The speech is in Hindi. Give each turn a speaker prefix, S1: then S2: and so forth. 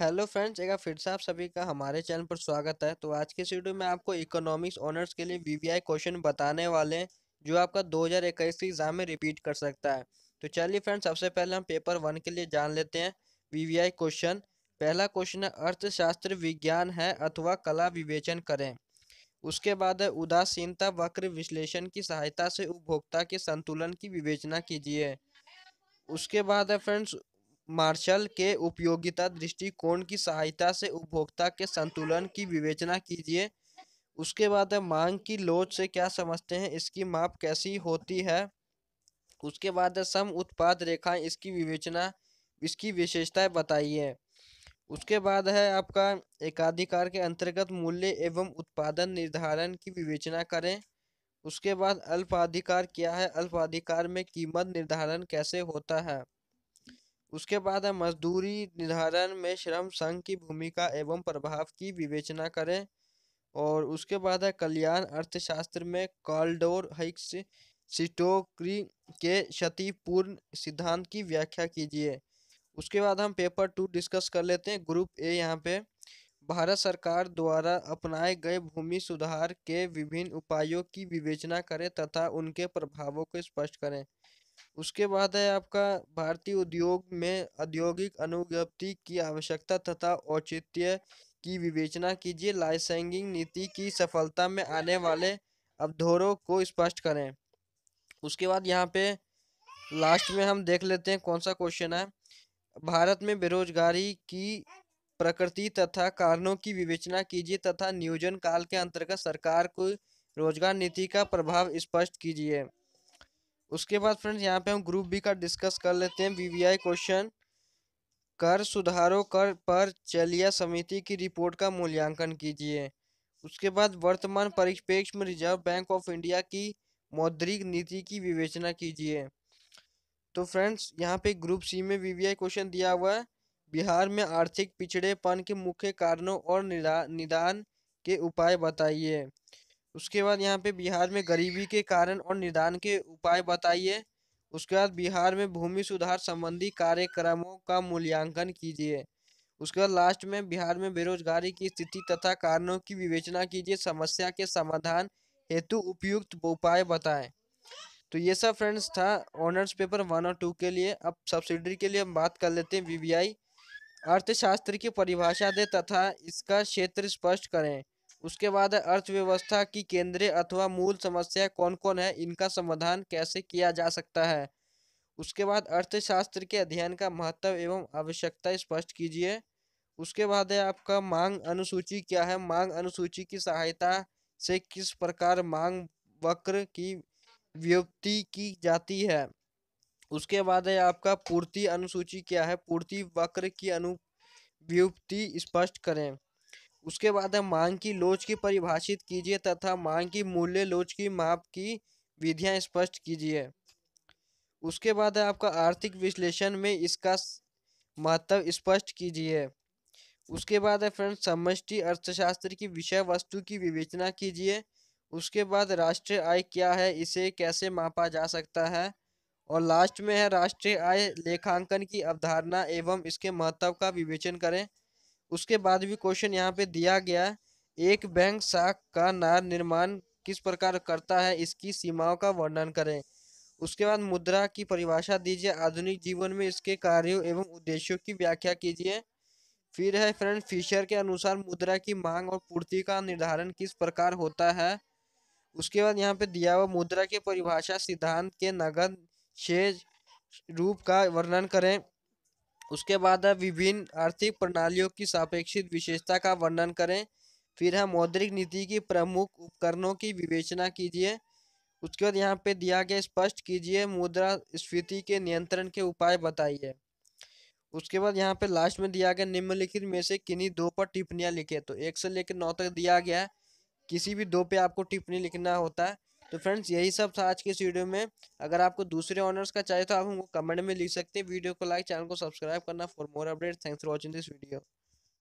S1: हेलो फ्रेंड्स एक फिर से आप सभी का हमारे चैनल पर स्वागत है तो आज के इस वीडियो में आपको इकोनॉमिक्स ऑनर्स के लिए वीवीआई क्वेश्चन बताने वाले हैं जो आपका 2021 के एग्जाम में रिपीट कर सकता है तो चलिए फ्रेंड्स सबसे पहले हम पेपर वन के लिए जान लेते हैं वीवीआई क्वेश्चन पहला क्वेश्चन है अर्थशास्त्र विज्ञान है अथवा कला विवेचन करें उसके बाद है उदासीनता वक्र विश्लेषण की सहायता से उपभोक्ता के संतुलन की विवेचना कीजिए उसके बाद है फ्रेंड्स मार्शल के उपयोगिता दृष्टिकोण की सहायता से उपभोक्ता के संतुलन की विवेचना कीजिए उसके बाद है मांग की लोच से क्या समझते हैं इसकी माप कैसी होती है उसके बाद है सम उत्पाद रेखाएं इसकी विवेचना इसकी विशेषताएं बताइए उसके बाद है आपका एकाधिकार के अंतर्गत मूल्य एवं उत्पादन निर्धारण की विवेचना करें उसके बाद अल्पाधिकार क्या है अल्पाधिकार में कीमत निर्धारण कैसे होता है उसके बाद है मजदूरी निर्धारण में श्रम संघ की भूमिका एवं प्रभाव की विवेचना करें और उसके बाद है कल्याण अर्थशास्त्र में कॉलडोर हिक्स सिटोक्री के क्षतिपूर्ण सिद्धांत की व्याख्या कीजिए उसके बाद हम पेपर टू डिस्कस कर लेते हैं ग्रुप ए यहाँ पे भारत सरकार द्वारा अपनाए गए भूमि सुधार के विभिन्न उपायों की विवेचना करें तथा उनके प्रभावों को स्पष्ट करें उसके बाद है आपका भारतीय उद्योग में औद्योगिक अनुज्ञप्ति की आवश्यकता तथा औचित्य की विवेचना कीजिए लाइसेंसिंग नीति की सफलता में आने वाले अवधोरों को स्पष्ट करें उसके बाद यहाँ पे लास्ट में हम देख लेते हैं कौन सा क्वेश्चन है भारत में बेरोजगारी की प्रकृति तथा कारणों की विवेचना कीजिए तथा नियोजन काल के अंतर्गत सरकार को रोजगार नीति का प्रभाव स्पष्ट कीजिए उसके बाद फ्रेंड्स यहाँ पे हम ग्रुप बी का डिस्कस कर लेते हैं वीवीआई क्वेश्चन कर सुधारों कर पर चलिया समिति की रिपोर्ट का मूल्यांकन कीजिए उसके बाद वर्तमान परिप्रेक्ष्य में रिजर्व बैंक ऑफ इंडिया की मौद्रिक नीति की विवेचना कीजिए तो फ्रेंड्स यहाँ पे ग्रुप सी में वीवीआई क्वेश्चन दिया हुआ है बिहार में आर्थिक पिछड़ेपन के मुख्य कारणों और निदान के उपाय बताइए उसके बाद यहाँ पे बिहार में गरीबी के कारण और निदान के उपाय बताइए उसके बाद बिहार में भूमि सुधार संबंधी कार्यक्रमों का मूल्यांकन कीजिए उसके बाद लास्ट में बिहार में बेरोजगारी की स्थिति तथा कारणों की विवेचना कीजिए समस्या के समाधान हेतु उपयुक्त उपाय बताएं तो ये सब फ्रेंड्स था ऑनर्स पेपर वन और टू के लिए अब सब्सिडी के लिए हम बात कर लेते हैं वी अर्थशास्त्र की परिभाषा दे तथा इसका क्षेत्र स्पष्ट करें उसके बाद है अर्थव्यवस्था की केंद्रीय अथवा मूल समस्या कौन कौन है इनका समाधान कैसे किया जा सकता है उसके बाद अर्थशास्त्र के अध्ययन का महत्व एवं आवश्यकता स्पष्ट कीजिए उसके बाद है आपका मांग अनुसूची क्या है मांग अनुसूची की सहायता से किस प्रकार मांग वक्र की व्युक्ति की जाती है उसके बाद है आपका पूर्ति अनुसूची क्या है पूर्ति वक्र की अनुव्युक्ति स्पष्ट करें उसके बाद है मांग की लोच की परिभाषित कीजिए तथा मांग की मूल्य लोच की माप की विधियां स्पष्ट कीजिए उसके बाद है आपका आर्थिक विश्लेषण में इसका महत्व स्पष्ट कीजिए उसके बाद है फ्रेंड समष्टि अर्थशास्त्र की विषय वस्तु की विवेचना कीजिए उसके बाद राष्ट्रीय आय क्या है इसे कैसे मापा जा सकता है और लास्ट में है राष्ट्रीय आय लेखांकन की अवधारणा एवं इसके महत्व का विवेचन करें उसके बाद भी क्वेश्चन यहाँ पे दिया गया एक बैंक शाख का नार निर्माण किस प्रकार करता है इसकी सीमाओं का वर्णन करें उसके बाद मुद्रा की परिभाषा दीजिए आधुनिक जीवन में इसके कार्यों एवं उद्देश्यों की व्याख्या कीजिए फिर है फ्रेंड फिशर के अनुसार मुद्रा की मांग और पूर्ति का निर्धारण किस प्रकार होता है उसके बाद यहाँ पे दिया हुआ मुद्रा की परिभाषा सिद्धांत के नगद शेष रूप का वर्णन करें उसके बाद है विभिन्न आर्थिक प्रणालियों की सापेक्षित विशेषता का वर्णन करें फिर है मौद्रिक नीति की प्रमुख उपकरणों की विवेचना कीजिए उसके बाद यहाँ पे दिया गया स्पष्ट कीजिए मुद्रा स्फीति के नियंत्रण के उपाय बताइए उसके बाद यहाँ पे लास्ट में दिया गया निम्नलिखित में से किन्हीं दो पर टिप्पणियाँ लिखे तो एक से लेकर नौ तक दिया गया है किसी भी दो पे आपको टिप्पणी लिखना होता है तो फ्रेंड्स यही सब था आज के इस वीडियो में अगर आपको दूसरे ऑनर्स का चाहिए तो आप हमको कमेंट में लिख सकते हैं वीडियो को लाइक चैनल को सब्सक्राइब करना for more update thanks for watching this video